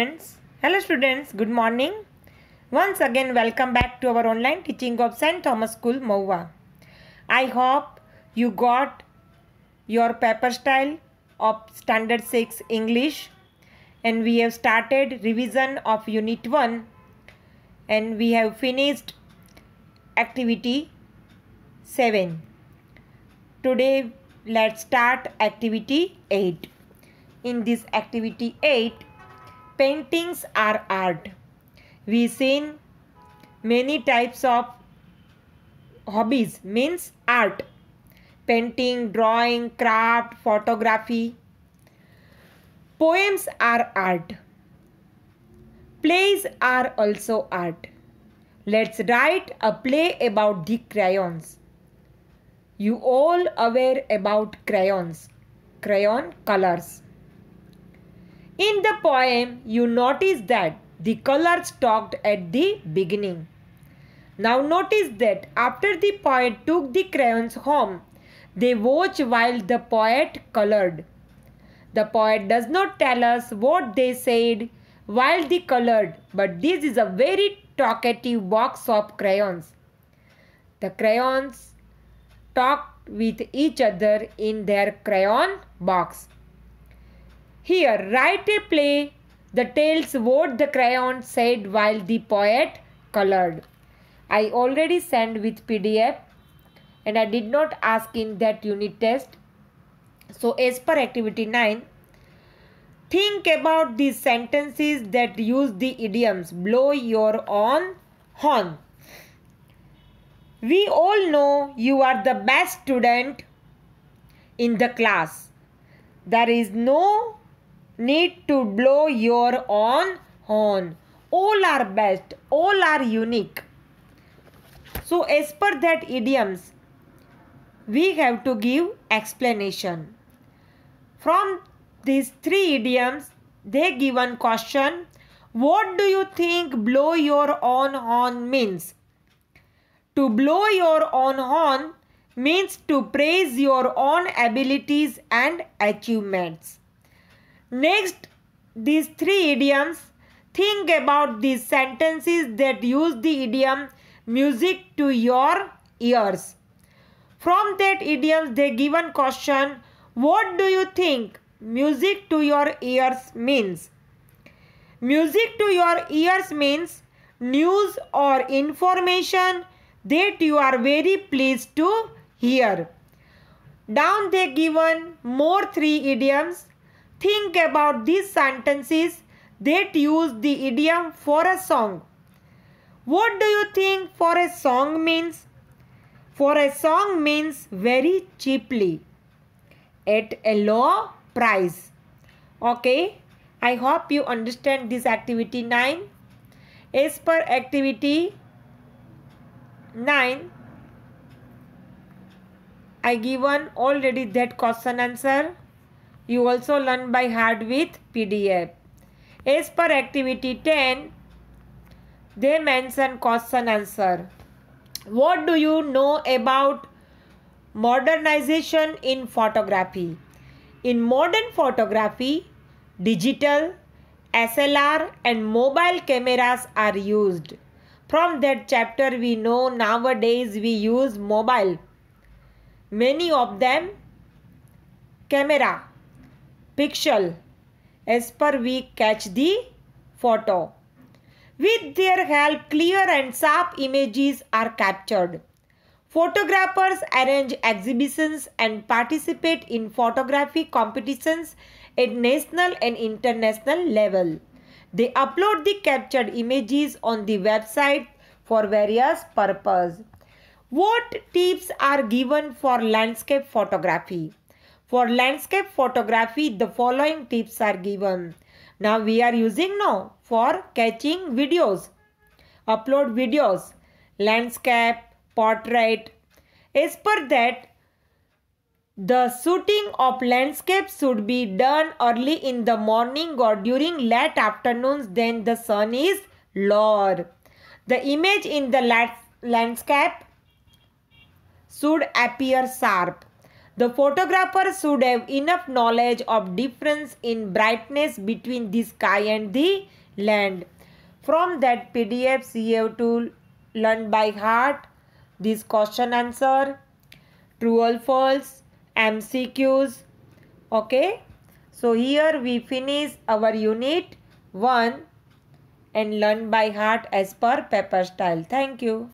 Friends, hello students, good morning. Once again, welcome back to our online teaching of St. Thomas School, Mawa. I hope you got your paper style of Standard 6 English and we have started revision of Unit 1 and we have finished Activity 7. Today, let's start Activity 8. In this Activity 8, paintings are art we seen many types of hobbies means art painting drawing craft photography poems are art plays are also art let's write a play about the crayons you all aware about crayons crayon colors in the poem, you notice that the colors talked at the beginning. Now notice that after the poet took the crayons home, they watch while the poet colored. The poet does not tell us what they said while they colored, but this is a very talkative box of crayons. The crayons talked with each other in their crayon box. Here, writer play the tales what the crayon said while the poet colored. I already sent with PDF and I did not ask in that unit test. So as per activity 9, think about the sentences that use the idioms blow your own horn. We all know you are the best student in the class. There is no need to blow your own horn. All are best, all are unique. So as per that idioms, we have to give explanation. From these three idioms, they given question, what do you think blow your own horn means? To blow your own horn means to praise your own abilities and achievements. Next, these three idioms. Think about these sentences that use the idiom music to your ears. From that idiom, they given question, what do you think music to your ears means? Music to your ears means news or information that you are very pleased to hear. Down they given more three idioms Think about these sentences that use the idiom for a song. What do you think for a song means? For a song means very cheaply at a low price. Okay, I hope you understand this activity 9. As per activity 9, I given already that question answer. You also learn by heart with PDF. As per activity 10, they mention question answer. What do you know about modernization in photography? In modern photography, digital, SLR and mobile cameras are used. From that chapter we know nowadays we use mobile. Many of them camera pixel as per we catch the photo. With their help, clear and sharp images are captured. Photographers arrange exhibitions and participate in photography competitions at national and international level. They upload the captured images on the website for various purposes. What tips are given for landscape photography? For landscape photography, the following tips are given. Now we are using now for catching videos. Upload videos, landscape, portrait. As per that, the shooting of landscape should be done early in the morning or during late afternoons then the sun is lower. The image in the landscape should appear sharp. The photographer should have enough knowledge of difference in brightness between the sky and the land. From that PDF, you have to learn by heart this question answer, true or false, MCQs. Okay. So here we finish our unit 1 and learn by heart as per paper style. Thank you.